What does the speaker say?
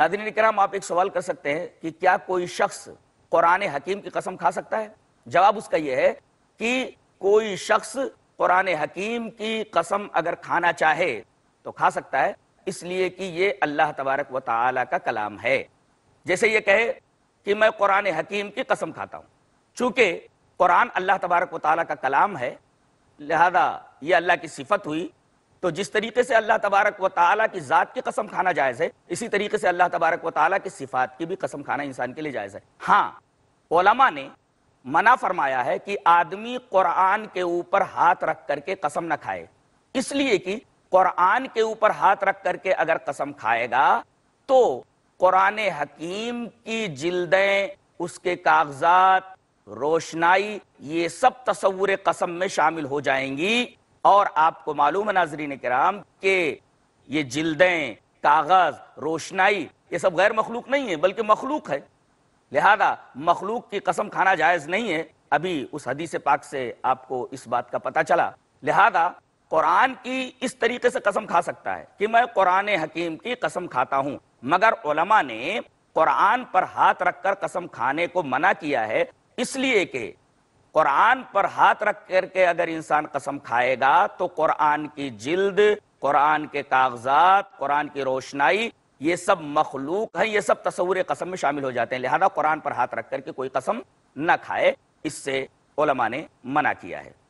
آپ ایک سوال کر سکتے ہیں کہ کیا کوئی شخص قرآن حکیم کی قسم کھا سکتا ہے جواب اس کا یہ ہے کہ کوئی شخص قرآن حکیم کی قسم اگر کھانا چاہے تو کھا سکتا ہے اس لیے کہ یہ اللہ تبارک و تعالیٰ کا کلام ہے جیسے یہ کہے کہ میں قرآن حکیم کی قسم کھاتا ہوں چونکہ قرآن اللہ تبارک و تعالیٰ کا کلام ہے لہذا یہ اللہ کی صفت ہوئی تو جس طریقے سے اللہ تبارک و تعالیٰ کی ذات کی قسم کھانا جائز ہے اسی طریقے سے اللہ تبارک و تعالیٰ کی صفات کی بھی قسم کھانا انسان کے لیے جائز ہے ہاں علماء نے منع فرمایا ہے کہ آدمی قرآن کے کے اوپر ہاتھ رکھ کر قسم نہ کھائے اس لیے کہ قرآن کے اوپر ہاتھ رکھ کر کے اگر قسم کھائے گا تو قرآن حکیم کی جلدیں اس کے کاغذات روشنائی یہ سب تصور قسم میں شامل ہو جائیں گی اور آپ کو معلوم ہے ناظرین کرام کہ یہ جلدیں کاغذ روشنائی یہ سب غیر مخلوق نہیں ہے بلکہ مخلوق ہے لہذا مخلوق کی قسم کھانا جائز نہیں ہے ابھی اس حدیث پاک سے آپ کو اس بات کا پتا چلا لہذا قرآن کی اس طریقے سے قسم کھا سکتا ہے کہ میں قرآن حکیم کی قسم کھاتا ہوں مگر علماء نے قرآن پر ہاتھ رکھ کر قسم کھانے کو منع کیا ہے اس لیے کہ قرآن پر ہاتھ رکھ کر کے اگر انسان قسم کھائے گا تو قرآن کی جلد قرآن کے کاغذات قرآن کی روشنائی یہ سب مخلوق ہیں یہ سب تصور قسم میں شامل ہو جاتے ہیں لہذا قرآن پر ہاتھ رکھ کر کے کوئی قسم نہ کھائے اس سے علماء نے منع کیا ہے